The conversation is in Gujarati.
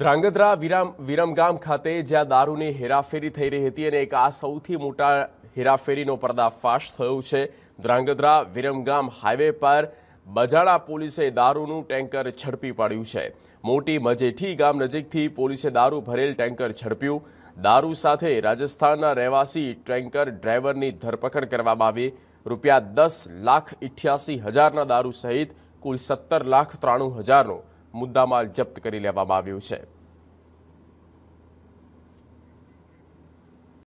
ધ્રાંગધ્રા વિરામ વિરમગામ ખાતે જ્યાં દારૂની હેરાફેરી થઈ રહી હતી અને એક આ સૌથી મોટા હેરાફેરીનો પર્દાફાશ થયો છે ધ્રાંગધ્રા વિરમગામ હાઈવે પર બજાડા પોલીસે દારૂનું ટેન્કર ઝડપી પાડ્યું છે મોટી મજેઠી ગામ નજીકથી પોલીસે દારૂ ભરેલ ટેન્કર ઝડપ્યું દારૂ સાથે રાજસ્થાનના રહેવાસી ટેન્કર ડ્રાઈવરની ધરપકડ કરવામાં આવી રૂપિયા દસ લાખ ઇઠ્યાસી હજારના દારૂ સહિત કુલ સત્તર લાખ ત્રાણું હજારનો મુદ્દામાલ જપ્ત કરી લેવામાં આવ્યું છે